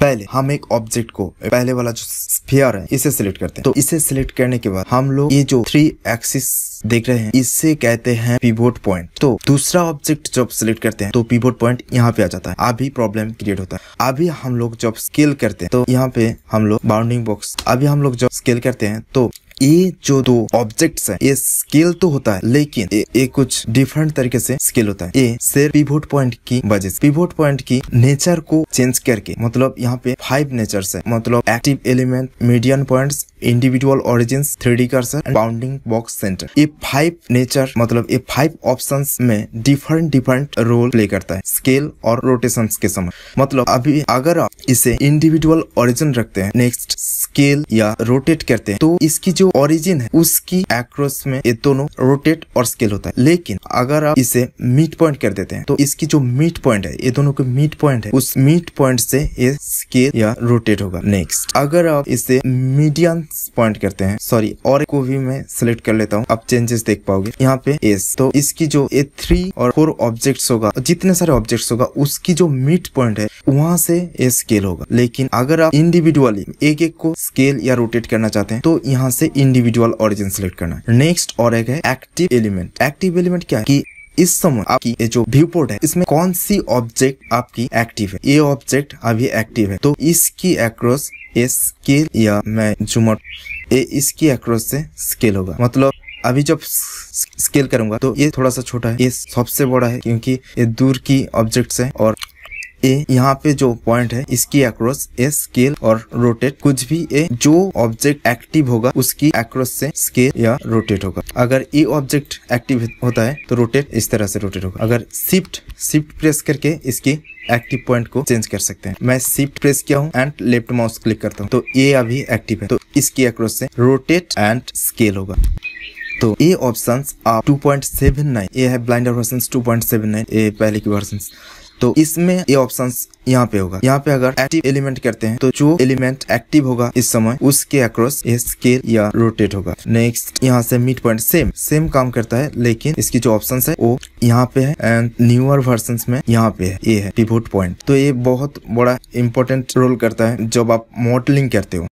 पहले हम एक ऑब्जेक्ट को पहले वाला जो स्फीयर है इसे सिलेक्ट करते हैं तो इसे सिलेक्ट करने के बाद हम लोग ये जो थ्री एक्सिस देख रहे हैं इसे कहते हैं पीबोर्ड पॉइंट तो दूसरा ऑब्जेक्ट जब सिलेक्ट करते हैं तो पीबोर्ड पॉइंट यहाँ पे आ जाता है अभी प्रॉब्लम क्रिएट होता है अभी हम लोग जब स्केल करते हैं तो यहाँ पे हम लोग बाउंडिंग बॉक्स अभी हम लोग जब स्केल करते हैं तो ये जो दो ऑब्जेक्ट्स है ये स्केल तो होता है लेकिन ये, ये कुछ डिफरेंट तरीके से स्केल होता है ये सिर्फ पिवोट पॉइंट की वजह से पिवोट पॉइंट की नेचर को चेंज करके मतलब यहाँ पे फाइव नेचर है मतलब active element median point individual origin three D cursor and bounding box centre ये फाइव नेचर मतलब ये फाइव ऑप्शन में डिफरेंट डिफरेंट रोल प्ले करता है स्केल और रोटेशन के समय मतलब अभी अगर आप इसे इंडिविजुअल ऑरिजिन रखते हैं नेक्स्ट स्केल या रोटेट करते हैं तो इसकी जो ऑरिजिन है उसकी एक्रोस में ये दोनों रोटेट और स्केल होता है लेकिन अगर आप इसे मिड पॉइंट कर देते हैं तो इसकी जो मिड पॉइंट है ये दोनों के मिड पॉइंट है उस मिड पॉइंट से ये स्केल या रोटेट होगा नेक्स्ट अगर आप इसे मीडियम पॉइंट करते हैं सॉरी और को भी मैं सिलेक्ट कर लेता हूँ आप चेंजेस देख पाओगे यहाँ पे एस तो इसकी जो ए थ्री और फोर ऑब्जेक्ट होगा जितने सारे ऑब्जेक्ट होगा उसकी जो मिड पॉइंट है वहां से ए स्केल होगा लेकिन अगर आप इंडिविजुअली एक एक को स्केल या रोटेट करना चाहते हैं तो यहाँ से इंडिविजुअल ऑरिजिन सिलेक्ट करना है नेक्स्ट और एक है एक्टिव एलिमेंट एक्टिव एलिमेंट क्या है कि इस समय आपकी ये जो व्यू पोर्ट है इसमें कौन सी ऑब्जेक्ट आपकी एक्टिव है ये ऑब्जेक्ट अभी एक्टिव है तो इसकी एक्रोस स्केल या मैं झूमर ये इसकी अक्रॉस से स्केल होगा मतलब अभी जब स्केल करूंगा तो ये थोड़ा सा छोटा है ये सबसे बड़ा है क्योंकि ये दूर की ऑब्जेक्ट्स है और ए यहाँ पे जो पॉइंट है इसकी अक्रॉस ए स्केल और रोटेट कुछ भी ए जो ऑब्जेक्ट एक्टिव होगा उसकी अक्रॉस से स्केल या रोटेट होगा अगर ए ऑब्जेक्ट एक्टिव होता है तो रोटेट इस तरह से रोटेट होगा अगर शिफ्ट शिफ्ट प्रेस करके इसकी एक्टिव पॉइंट को चेंज कर सकते हैं मैं शिफ्ट प्रेस किया हूँ एंड लेफ्ट माउस क्लिक करता हूँ तो ए अभी एक्टिव है तो इसकी अक्रॉस से रोटेट एंड स्केल होगा तो ए ऑप्शन आप नाइन ए है ब्लाइंडर वर्सन नाइन ए पहले की वर्सन तो इसमें ये ऑप्शन यहाँ पे होगा यहाँ पे अगर एक्टिव एलिमेंट करते हैं तो जो एलिमेंट एक्टिव होगा इस समय उसके अक्रॉस ये स्केल या रोटेट होगा नेक्स्ट यहाँ से मिड पॉइंट सेम सेम काम करता है लेकिन इसकी जो ऑप्शन है वो यहाँ पे है एंड न्यूअर वर्सन में यहाँ पे है ये है पिवोट पॉइंट तो ये बहुत बड़ा इंपॉर्टेंट रोल करता है जब आप मॉडलिंग करते हो